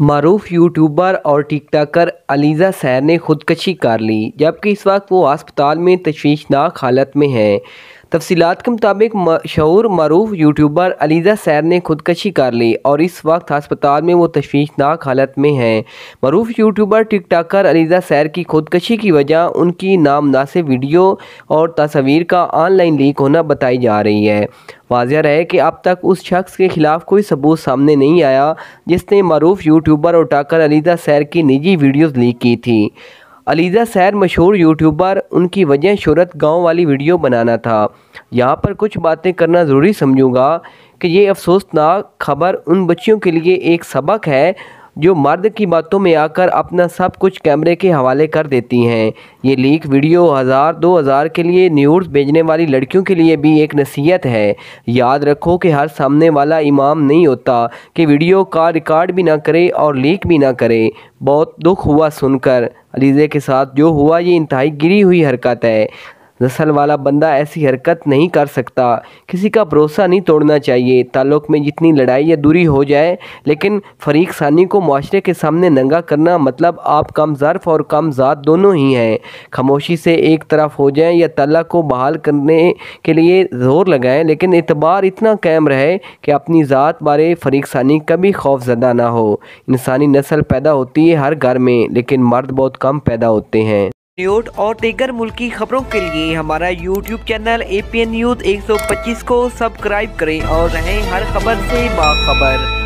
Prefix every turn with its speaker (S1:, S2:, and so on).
S1: मरूफ YouTuber और TikToker Aliza Sehar ने खुदकशी कर ली जबकि इस वक्त वो अस्पताल में तशवीशनाक हालत में हैं तफसीत के मुताबिक मशहूर मरूफ यूट्यूबर अलीज़ा सैर ने खुदकशी कर ली और इस वक्त हस्पताल में वो तशवीशनाक हालत में हैं मरूफ यूट्यूबर टिक टाकर अलीज़ा सैर की खुदकशी की वजह उनकी नामनासिब वीडियो और तस्वीर का ऑनलाइन लीक होना बताई जा रही है वाजह रहे कि अब तक उस शख्स के खिलाफ कोई सबूत सामने नहीं आया जिसने मरूफ यूट्यूबर और टाकर अलीज़ा सैर की निजी वीडियोज़ लीक की थी अलीज़ा सैर मशहूर यूट्यूबर उनकी वजह शहरत गांव वाली वीडियो बनाना था यहाँ पर कुछ बातें करना ज़रूरी समझूंगा कि ये अफसोसनाक खबर उन बच्चियों के लिए एक सबक है जो मर्द की बातों में आकर अपना सब कुछ कैमरे के हवाले कर देती हैं ये लीक वीडियो हज़ार दो हज़ार के लिए न्यूज़ भेजने वाली लड़कियों के लिए भी एक नसीहत है याद रखो कि हर सामने वाला इमाम नहीं होता कि वीडियो का रिकॉर्ड भी ना करे और लीक भी ना करे बहुत दुख हुआ सुनकर अलीज़े के साथ जो हुआ ये इंतहाई गिरी हुई हरकत है नस्ल वाला बंदा ऐसी हरकत नहीं कर सकता किसी का भरोसा नहीं तोड़ना चाहिए ताल्लुक में जितनी लड़ाई या दूरी हो जाए लेकिन फरीक सानी को माशरे के सामने नंगा करना मतलब आप कम ज़र्फ और कम ज़ात दोनों ही हैं खामोशी से एक तरफ हो जाएं या तला को बहाल करने के लिए ज़ोर लगाएं लेकिन एतबार इतना कैम रहे कि अपनी ज़ात बारे फरीक सानी कभी जदा ना हो इंसानी नस्ल पैदा होती है हर घर में लेकिन मर्द बहुत कम पैदा होते हैं
S2: न्यूज और दीगर मुल्की खबरों के लिए हमारा YouTube channel A P N news 125 को सब्सक्राइब करें और रहें हर खबर से बाखबर